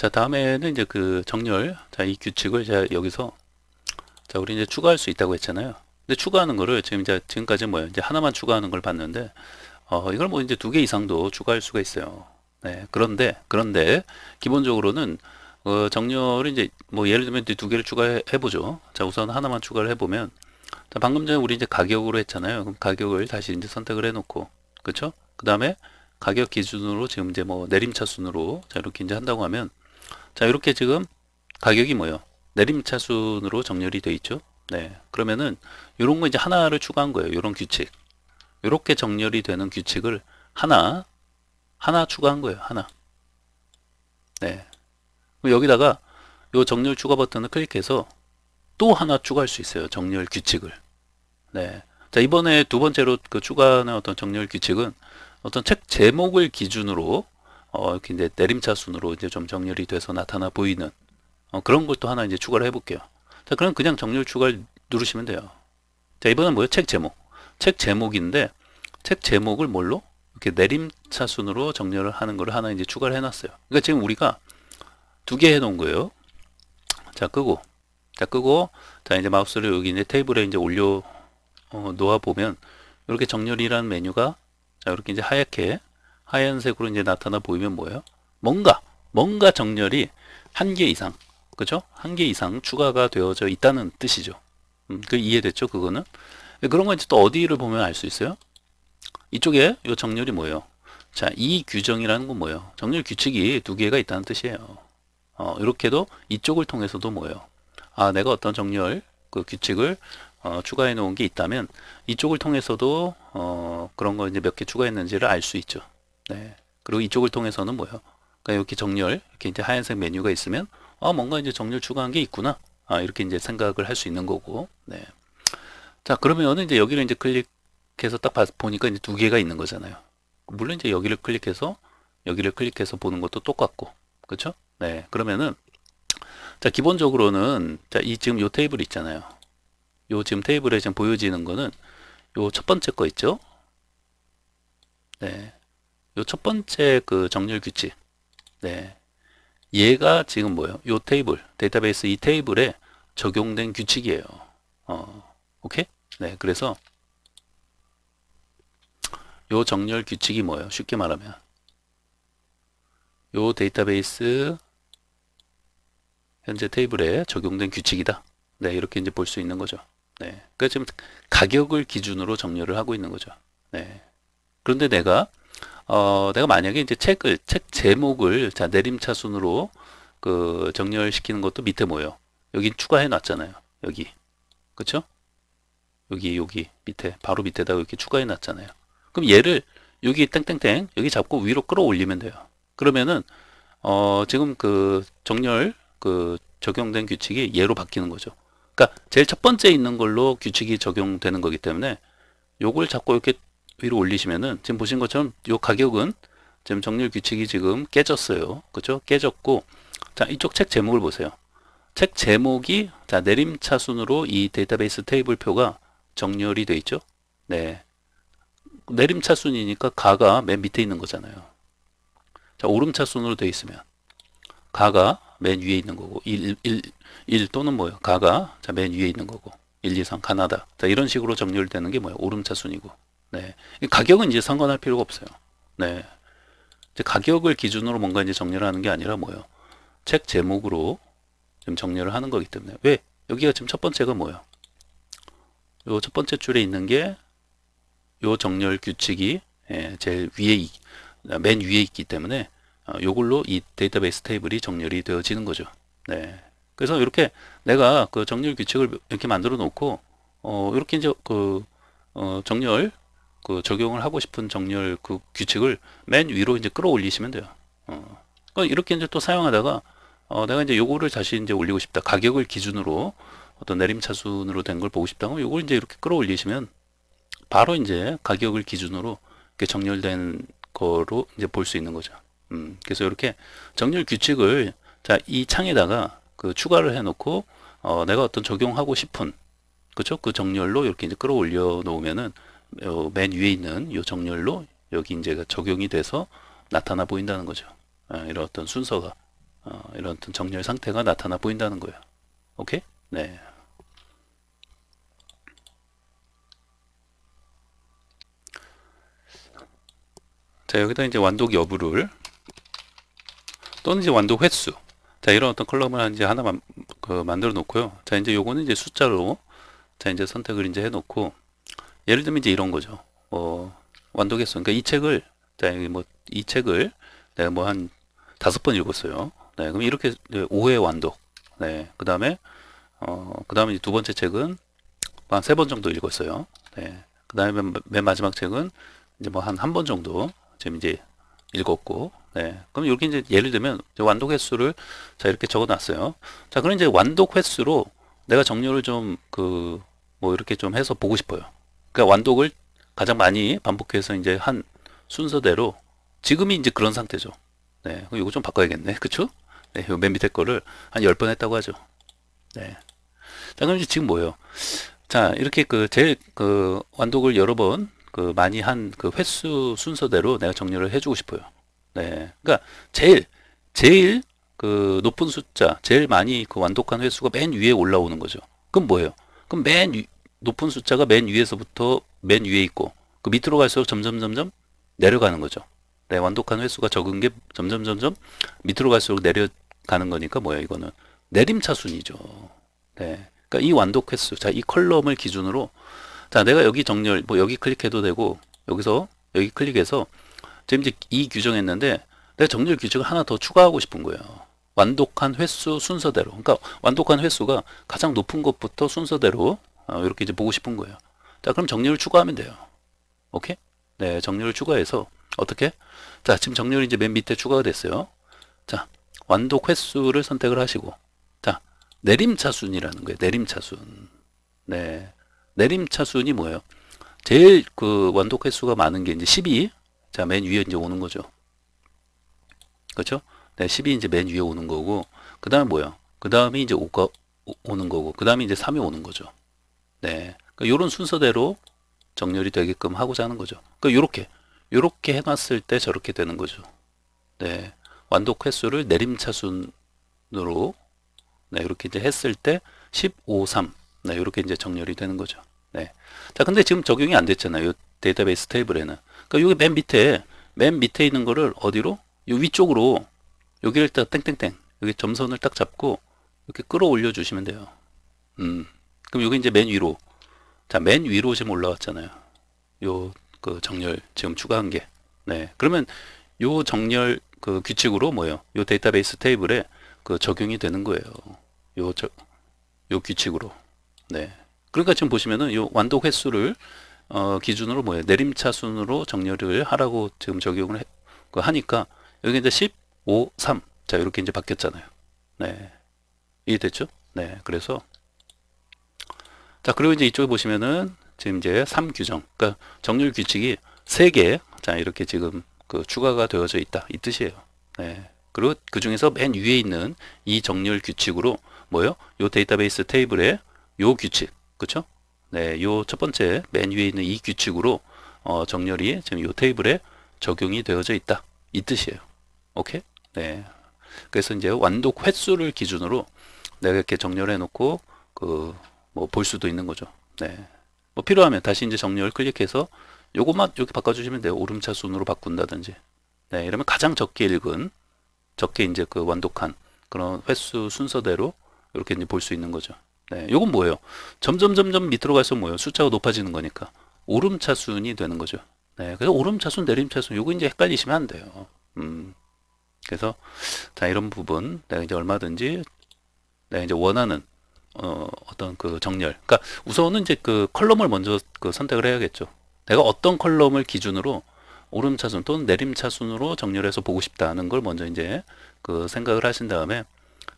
자 다음에는 이제 그 정렬 자 이 규칙을 제가 여기서 자 우리 이제 추가할 수 있다고 했잖아요 근데 추가하는 거를 지금 이제 지금까지 뭐예요 이제 하나만 추가하는 걸 봤는데 어 이걸 뭐 이제 두 개 이상도 추가할 수가 있어요 네 그런데 그런데 기본적으로는 어 정렬을 이제 뭐 예를 들면 이제 두 개를 추가해 보죠 자 우선 하나만 추가를 해보면 자 방금 전에 우리 이제 가격으로 했잖아요 그럼 가격을 다시 이제 선택을 해 놓고 그쵸 그 다음에 가격 기준으로 지금 이제 뭐 내림차 순으로 자 이렇게 이제 한다고 하면 자 이렇게 지금 가격이 뭐요 예 내림차순으로 정렬이 돼 있죠 네 그러면은 이런 거 이제 하나를 추가한 거예요 이런 규칙 이렇게 정렬이 되는 규칙을 하나 하나 추가한 거예요 하나 네 여기다가 요 정렬 추가 버튼을 클릭해서 또 하나 추가할 수 있어요 정렬 규칙을 네. 자 이번에 두 번째로 그 추가하는 어떤 정렬 규칙은 어떤 책 제목을 기준으로 어, 이렇게 이제 내림차 순으로 이제 좀 정렬이 돼서 나타나 보이는 어, 그런 것도 하나 이제 추가를 해볼게요. 자, 그럼 그냥 정렬 추가를 누르시면 돼요. 자, 이번엔 뭐예요? 책 제목. 책 제목인데 책 제목을 뭘로? 이렇게 내림차 순으로 정렬을 하는 거를 하나 이제 추가를 해놨어요. 그러니까 지금 우리가 두 개 해놓은 거예요. 자, 끄고. 자, 끄고. 자, 이제 마우스를 여기 이제 테이블에 이제 올려 어, 놓아 보면 이렇게 정렬이라는 메뉴가 자, 이렇게 이제 하얗게 하얀색으로 이제 나타나 보이면 뭐예요? 뭔가 뭔가 정렬이 한 개 이상 그죠? 한 개 이상 추가가 되어져 있다는 뜻이죠. 음, 그 이해됐죠? 그거는 그런 건 이제 또 어디를 보면 알 수 있어요? 이쪽에 이 정렬이 뭐예요? 자, 이 규정이라는 건 뭐예요? 정렬 규칙이 두 개가 있다는 뜻이에요. 어, 이렇게도 이쪽을 통해서도 뭐예요? 아, 내가 어떤 정렬 그 규칙을 어, 추가해 놓은 게 있다면 이쪽을 통해서도 어, 그런 거 이제 몇 개 추가했는지를 알 수 있죠. 네. 그리고 이쪽을 통해서는 뭐예요? 그러니까 이렇게 정렬, 이렇게 이제 하얀색 메뉴가 있으면 아 뭔가 이제 정렬 추가한 게 있구나. 아 이렇게 이제 생각을 할 수 있는 거고. 네. 자 그러면은 이제 여기를 이제 클릭해서 딱 보니까 이제 두 개가 있는 거잖아요. 물론 이제 여기를 클릭해서 여기를 클릭해서 보는 것도 똑같고, 그렇 네. 그러면은 자 기본적으로는 자이 지금 요 테이블 있잖아요. 요 지금 테이블에 지금 보여지는 거는 요 첫 번째 거 있죠? 네. 요첫 번째 그 정렬 규칙. 네. 얘가 지금 뭐예요? 요 테이블, 데이터베이스 이 테이블에 적용된 규칙이에요. 어, 오케이? 네, 그래서 요 정렬 규칙이 뭐예요? 쉽게 말하면 요 데이터베이스 현재 테이블에 적용된 규칙이다. 네, 이렇게 이제 볼 수 있는 거죠. 네, 그러니까 지금 가격을 기준으로 정렬을 하고 있는 거죠. 네. 그런데 내가 어, 내가 만약에 이제 책을, 책 제목을 자, 내림차순으로 그 정렬시키는 것도 밑에 뭐예요? 여기 추가해 놨잖아요. 여기. 그쵸? 여기, 여기, 밑에, 바로 밑에다가 이렇게 추가해 놨잖아요. 그럼 얘를 여기 땡땡땡, 여기 잡고 위로 끌어올리면 돼요. 그러면은, 어, 지금 그 정렬, 그 적용된 규칙이 얘로 바뀌는 거죠. 그러니까 제일 첫 번째 있는 걸로 규칙이 적용되는 거기 때문에 요걸 잡고 이렇게 위로 올리시면은 지금 보신 것처럼 요 가격은 지금 정률 규칙이 지금 깨졌어요. 그죠? 깨졌고 자 이쪽 책 제목을 보세요. 책 제목이 자 내림차 순으로 이 데이터베이스 테이블 표가 정렬이 돼 있죠. 네. 내림차 순이니까 가가 맨 밑에 있는 거잖아요. 자 오름차 순으로 돼 있으면 가가 맨 위에 있는 거고 1, 1, 1 또는 뭐예요? 가가 자맨 위에 있는 거고 1, 2, 3 가나다 자 이런 식으로 정렬되는 게 뭐예요? 오름차 순이고 네. 가격은 이제 상관할 필요가 없어요. 네. 가격을 기준으로 뭔가 이제 정렬 하는 게 아니라 뭐예요? 책 제목으로 지금 정렬을 하는 거기 때문에. 왜? 여기가 지금 첫 번째가 뭐예요? 요 첫 번째 줄에 있는 게 요 정렬 규칙이 예, 제일 위에, 맨 위에 있기 때문에 어, 요걸로 이 데이터베이스 테이블이 정렬이 되어지는 거죠. 네. 그래서 이렇게 내가 그 정렬 규칙을 이렇게 만들어 놓고, 어, 이렇게 이제 그, 어, 정렬 그 적용을 하고 싶은 정렬 그 규칙을 맨 위로 이제 끌어올리시면 돼요. 어. 그러니까 이렇게 이제 또 사용하다가 어, 내가 이제 요거를 다시 이제 올리고 싶다. 가격을 기준으로 어떤 내림차순으로 된 걸 보고 싶다면 요걸 이제 이렇게 끌어올리시면 바로 이제 가격을 기준으로 이렇게 정렬된 거로 이제 볼 수 있는 거죠. 음, 그래서 이렇게 정렬 규칙을 자, 이 창에다가 그 추가를 해 놓고 어, 내가 어떤 적용하고 싶은 그쵸? 그 정렬로 이렇게 이제 끌어올려 놓으면은 요맨 위에 있는 이 정렬로 여기 이제 그 적용이 돼서 나타나 보인다는 거죠. 아, 이런 어떤 순서가 어, 이런 어떤 정렬 상태가 나타나 보인다는 거예요. 오케이? 네. 자 여기다 이제 완독 여부를 또는 이제 완독 횟수 자 이런 어떤 컬럼을 이제 하나 만, 그 만들어 놓고요 자 이제 요거는 이제 숫자로 자 이제 선택을 이제 해 놓고 예를 들면 이제 이런 거죠. 어, 뭐, 완독했어. 그러니까 이 책을, 네, 뭐이 책을 내가 뭐 한 다섯 번 읽었어요. 네, 그럼 이렇게 5회 완독. 네, 네 그 다음에, 어, 그 다음에 두 번째 책은 한 세 번 정도 읽었어요. 네, 그 다음에 맨 마지막 책은 이제 뭐 한 한 번 정도 지금 이제 읽었고, 네. 그럼 이렇게 이제 예를 들면 완독 횟수를 자 이렇게 적어놨어요. 자 그럼 이제 완독 횟수로 내가 정렬을 좀 그 뭐 이렇게 좀 해서 보고 싶어요. 그러니까 완독을 가장 많이 반복해서 이제 한 순서대로 지금이 이제 그런 상태죠. 네, 그럼 이거 좀 바꿔야겠네. 그쵸? 네, 맨 밑에 거를 한 10번 했다고 하죠. 네. 자, 그럼 이제 지금 뭐예요? 자, 이렇게 그 제일 그 완독을 여러 번 그 많이 한 그 횟수 순서대로 내가 정리를 해주고 싶어요. 네. 그러니까 제일, 제일 그 높은 숫자, 제일 많이 그 완독한 횟수가 맨 위에 올라오는 거죠. 그럼 뭐예요? 그럼 맨 위, 높은 숫자가 맨 위에서부터 맨 위에 있고 그 밑으로 갈수록 점점 점점 내려가는 거죠. 네, 완독한 횟수가 적은 게 점점 점점 밑으로 갈수록 내려가는 거니까 뭐야 이거는 내림차 순이죠. 네, 그러니까 이 완독 횟수, 자 이 컬럼을 기준으로 자 내가 여기 정렬, 뭐 여기 클릭해도 되고 여기서 여기 클릭해서 지금 이제 이 규정했는데 내가 정렬 규칙을 하나 더 추가하고 싶은 거예요. 완독한 횟수 순서대로 그러니까 완독한 횟수가 가장 높은 것부터 순서대로 어, 이렇게 이제 보고 싶은 거예요. 자, 그럼 정렬을 추가하면 돼요. 오케이? 네, 정렬을 추가해서 어떻게? 자, 지금 정렬이 이제 맨 밑에 추가가 됐어요. 자, 완독 횟수를 선택을 하시고 자, 내림차순이라는 거예요. 내림차순. 네. 내림차순이 뭐예요? 제일 그 완독 횟수가 많은 게 이제 12. 자, 맨 위에 이제 오는 거죠. 그렇죠? 네, 1 2이제맨 위에 오는 거고 그다음 에뭐예요그다음에 이제 5가 오는 거고 그다음에 이제 3이 오는 거죠. 네. 그러니까 요런 순서대로 정렬이 되게끔 하고자 하는 거죠. 그러니까 요렇게, 요렇게 해놨을 때 저렇게 되는 거죠. 네. 완독 횟수를 내림차순으로, 네, 이렇게 이제 했을 때 15, 3. 네, 요렇게 이제 정렬이 되는 거죠. 네. 자, 근데 지금 적용이 안 됐잖아요. 요 데이터베이스 테이블에는. 그러니까 여기 맨 밑에, 맨 밑에 있는 거를 어디로? 이 위쪽으로, 여기를 딱 땡땡땡. 여기 점선을 딱 잡고, 이렇게 끌어올려 주시면 돼요. 음. 그럼 여기 이제 맨 위로. 자, 맨 위로 지금 올라왔잖아요. 요, 그 정렬 지금 추가한 게. 네. 그러면 요 정렬 그 규칙으로 뭐예요? 요 데이터베이스 테이블에 그 적용이 되는 거예요. 요, 저, 요 규칙으로. 네. 그러니까 지금 보시면은 요완도 횟수를 어, 기준으로 뭐예요? 내림차 순으로 정렬을 하라고 지금 적용을 해, 그 하니까 여기 이제 10, 5, 3. 자, 이렇게 이제 바뀌었잖아요. 네. 이해됐죠? 네. 그래서 자, 그리고 이제 이쪽에 보시면은 지금 이제 3규정, 그러니까 정률 규칙이 3개, 자, 이렇게 지금 그 추가가 되어져 있다. 이 뜻이에요. 네. 그리고 그 중에서 맨 위에 있는 이 정률 규칙으로 뭐요? 요 데이터베이스 테이블에 요 규칙, 그쵸? 네, 요 첫 번째 맨 위에 있는 이 규칙으로 어, 정렬이 지금 요 테이블에 적용이 되어져 있다. 이 뜻이에요. 오케이? 네. 그래서 이제 완독 횟수를 기준으로 내가 이렇게 정렬해 놓고 그 뭐볼 수도 있는 거죠. 네. 뭐 필요하면 다시 이제 정렬 클릭해서 요것만 이렇게 바꿔주시면 돼요. 오름차 순으로 바꾼다든지. 네, 이러면 가장 적게 읽은, 적게 이제 그 완독한 그런 횟수 순서대로 이렇게 이제 볼 수 있는 거죠. 네, 요건 뭐예요? 점점 점점 밑으로 갈수록 뭐예요? 숫자가 높아지는 거니까 오름차 순이 되는 거죠. 네, 그래서 오름차 순, 내림차 순 요거 이제 헷갈리시면 안 돼요. 음, 그래서 자 이런 부분 내가 이제 얼마든지 내가 이제 원하는 어, 어떤 그 정렬. 그러니까 우선은 이제 그 컬럼을 먼저 그 선택을 해야겠죠. 내가 어떤 컬럼을 기준으로 오름차순 또는 내림차순으로 정렬해서 보고 싶다는 걸 먼저 이제 그 생각을 하신 다음에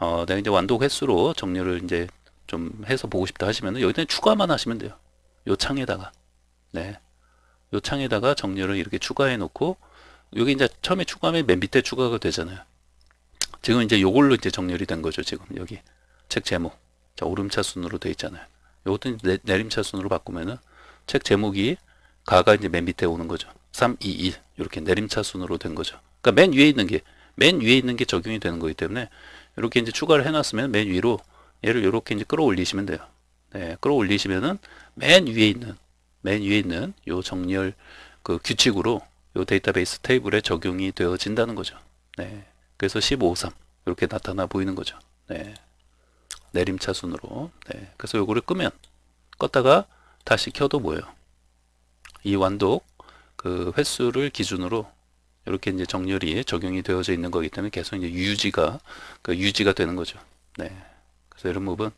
어, 내가 이제 완도 횟수로 정렬을 이제 좀 해서 보고 싶다 하시면은 여기다 추가만 하시면 돼요. 요 창에다가 네. 요 창에다가 정렬을 이렇게 추가해 놓고 여기 이제 처음에 추가하면 맨 밑에 추가가 되잖아요. 지금 이제 요걸로 이제 정렬이 된 거죠, 지금 여기 책 제목. 자, 오름차순으로 되어 있잖아요. 이것도 내림차순으로 바꾸면은 책 제목이 가가 이제 맨 밑에 오는 거죠. 3, 2, 1 이렇게 내림차순으로 된 거죠. 그러니까 맨 위에 있는 게 맨 위에 있는 게 적용이 되는 거기 때문에 이렇게 이제 추가를 해놨으면 맨 위로 얘를 이렇게 이제 끌어올리시면 돼요. 네, 끌어올리시면은 맨 위에 있는 맨 위에 있는 요 정렬 그 규칙으로 요 데이터베이스 테이블에 적용이 되어진다는 거죠. 네, 그래서 15, 3 이렇게 나타나 보이는 거죠. 네. 내림차 순으로 네. 그래서 요거를 끄면 껐다가 다시 켜도 뭐예요 이 완독 그 횟수를 기준으로 이렇게 이제 정렬이 적용이 되어져 있는 거기 때문에 계속 이제 유지가 그 유지가 되는 거죠 네 그래서 이런 부분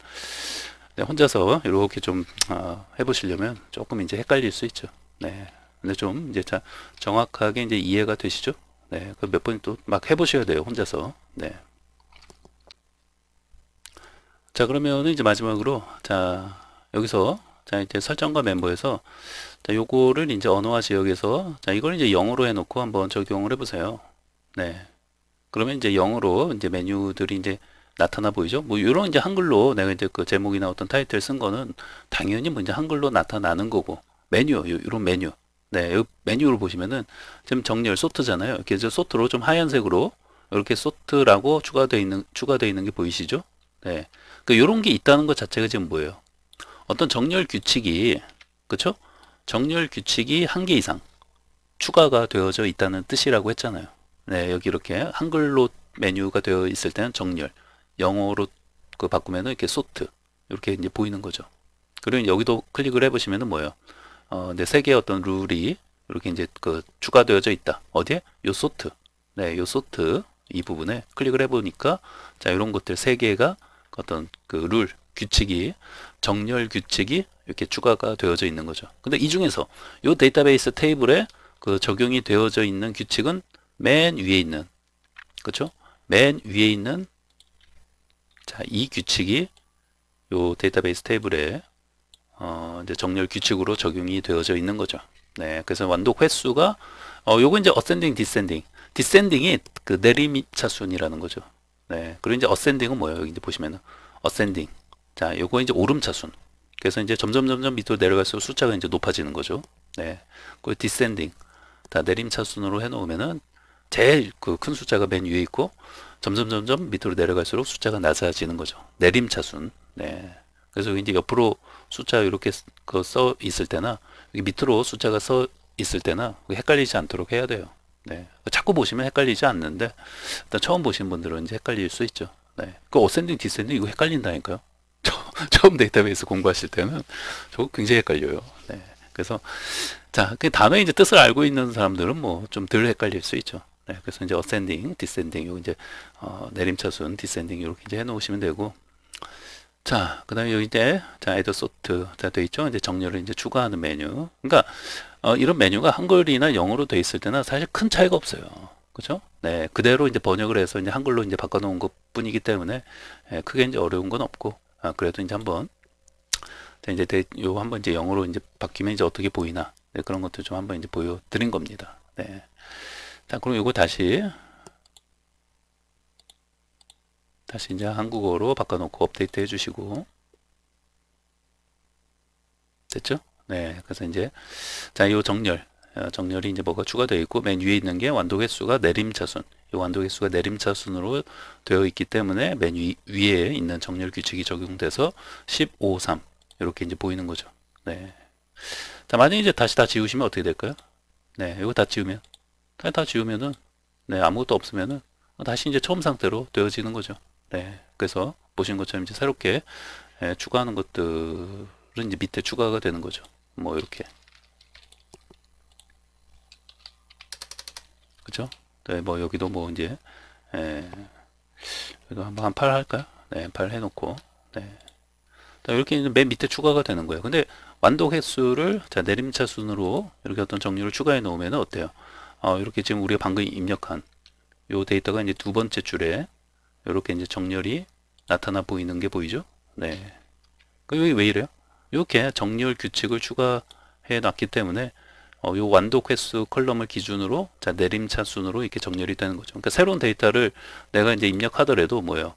네, 혼자서 이렇게 좀 어, 해보시려면 조금 이제 헷갈릴 수 있죠 네 근데 좀 이제 자, 정확하게 이제 이해가 되시죠 네, 그 몇 번 또 막 해보셔야 돼요, 혼자서. 네. 자 그러면은 이제 마지막으로 자 여기서 자 이제 설정과 멤버에서 자 요거를 이제 언어화 지역에서 자 이걸 이제 영어로 해놓고 한번 적용을 해보세요. 네. 그러면 이제 영어로 이제 메뉴들이 이제 나타나 보이죠? 뭐 이런 이제 한글로 내가 이제 그 제목이나 어떤 타이틀 쓴 거는 당연히 뭐 이제 한글로 나타나는 거고 메뉴 요런 메뉴 네 메뉴를 보시면은 지금 정렬 소트잖아요. 이렇게 이제 소트로 좀 하얀색으로 이렇게 소트라고 추가되어 있는 추가되어 있는 게 보이시죠? 네. 그 요런 게 있다는 것 자체가 지금 뭐예요? 어떤 정렬 규칙이 그쵸 정렬 규칙이 한 개 이상 추가가 되어져 있다는 뜻이라고 했잖아요. 네, 여기 이렇게 한글로 메뉴가 되어 있을 때는 정렬, 영어로 그 바꾸면은 이렇게 소트 이렇게 이제 보이는 거죠. 그리고 여기도 클릭을 해보시면은 뭐예요? 어, 네, 세 개의 어떤 룰이 이렇게 이제 그 추가되어져 있다. 어디에? 요 소트. 네, 요 소트 이 부분에 클릭을 해보니까 자 이런 것들 세 개가 어떤 그 룰, 규칙이 정렬 규칙이 이렇게 추가가 되어져 있는 거죠. 근데 이 중에서 이 데이터베이스 테이블에 그 적용이 되어져 있는 규칙은 맨 위에 있는 그렇죠? 맨 위에 있는 자, 이 규칙이 요 데이터베이스 테이블에 어, 이제 정렬 규칙으로 적용이 되어져 있는 거죠. 네, 그래서 완독 횟수가 어, 요거 이제 어센딩, 디센딩, 디센딩이 그 내림이차 순이라는 거죠. 네. 그리고 이제 어센딩은 뭐예요? 여기 이제 보시면은 어센딩. 자, 요거 이제 오름차순. 그래서 이제 점점 점점 밑으로 내려갈수록 숫자가 이제 높아지는 거죠. 네. 그 디센딩. 다 내림차순으로 해 놓으면은 제일 그 큰 숫자가 맨 위에 있고 점점 점점 밑으로 내려갈수록 숫자가 낮아지는 거죠. 내림차순. 네. 그래서 이제 옆으로 숫자 이렇게 그 써 있을 때나 밑으로 숫자가 써 있을 때나 헷갈리지 않도록 해야 돼요. 네. 자꾸 보시면 헷갈리지 않는데 일단 처음 보신 분들은 이제 헷갈릴 수 있죠. 네. 그 어센딩 디센딩 이거 헷갈린다니까요. 처음 데이터베이스 공부하실 때는 저거 굉장히 헷갈려요. 네. 그래서 자, 그 단어의 이제 뜻을 알고 있는 사람들은 뭐 좀 덜 헷갈릴 수 있죠. 네. 그래서 이제 어센딩, 디센딩 요거 이제 어, 내림차순, 디센딩 이렇게 이제 해 놓으시면 되고 자, 그 다음에 여기 이제, 자, 애드 소트. 자, 돼 있죠? 이제 정렬을 이제 추가하는 메뉴. 그러니까, 어, 이런 메뉴가 한글이나 영어로 돼 있을 때는 사실 큰 차이가 없어요. 그죠? 네, 그대로 이제 번역을 해서 이제 한글로 이제 바꿔놓은 것 뿐이기 때문에, 예, 크게 이제 어려운 건 없고, 아, 그래도 이제 한번, 자, 이제 대, 요 한번 이제 영어로 이제 바뀌면 이제 어떻게 보이나. 네, 그런 것도 좀 한번 이제 보여드린 겁니다. 네. 자, 그럼 요거 다시, 다시 이제 한국어로 바꿔놓고 업데이트 해주시고 됐죠? 네, 그래서 이제 자, 요 정렬 어, 정렬이 이제 뭐가 추가되어 있고 맨 위에 있는 게 완도 개수가 내림차순 이 완도 개수가 내림차순으로 되어 있기 때문에 맨 위, 위에 있는 정렬 규칙이 적용돼서 15, 3 이렇게 이제 보이는 거죠. 네. 자, 만약에 이제 다시 다 지우시면 어떻게 될까요? 네, 이거 다 지우면 다, 다 지우면은 네, 아무것도 없으면은 다시 이제 처음 상태로 되어지는 거죠. 네. 그래서 보신 것처럼 이제 새롭게 예, 추가하는 것들은 이제 밑에 추가가 되는 거죠. 뭐 이렇게. 그죠? 네, 뭐 여기도 뭐 이제 예, 그래도 한번 한8 할까요? 네, 8 해놓고 네. 이렇게 맨 밑에 추가가 되는 거예요. 근데 완도 횟수를 자 내림차 순으로 이렇게 어떤 정리를 추가해 놓으면 어때요? 어, 이렇게 지금 우리가 방금 입력한 요 데이터가 이제 두 번째 줄에 이렇게 이제 정렬이 나타나 보이는 게 보이죠? 네. 그 여기 왜 이래요? 이렇게 정렬 규칙을 추가해 놨기 때문에 어, 요 완독 횟수 컬럼을 기준으로 자 내림차 순으로 이렇게 정렬이 되는 거죠. 그러니까 새로운 데이터를 내가 이제 입력하더라도 뭐예요?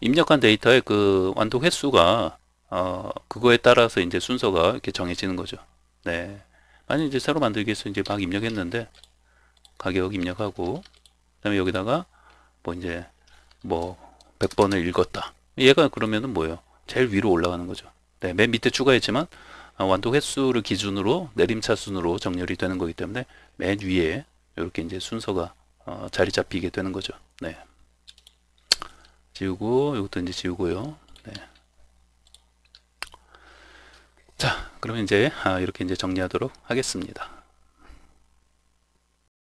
입력한 데이터의 그 완독 횟수가 어, 그거에 따라서 이제 순서가 이렇게 정해지는 거죠. 네. 만약 이제 새로 만들기 위해서 이제 막 입력했는데 가격 입력하고 그다음에 여기다가 뭐 이제 뭐 100번을 읽었다. 얘가 그러면은 뭐예요? 제일 위로 올라가는 거죠. 네, 맨 밑에 추가했지만 아, 완독 횟수를 기준으로 내림차 순으로 정렬이 되는 거기 때문에 맨 위에 이렇게 이제 순서가 어, 자리 잡히게 되는 거죠. 네. 지우고 이것도 이제 지우고요. 네. 자, 그러면 이제 아, 이렇게 이제 정리하도록 하겠습니다.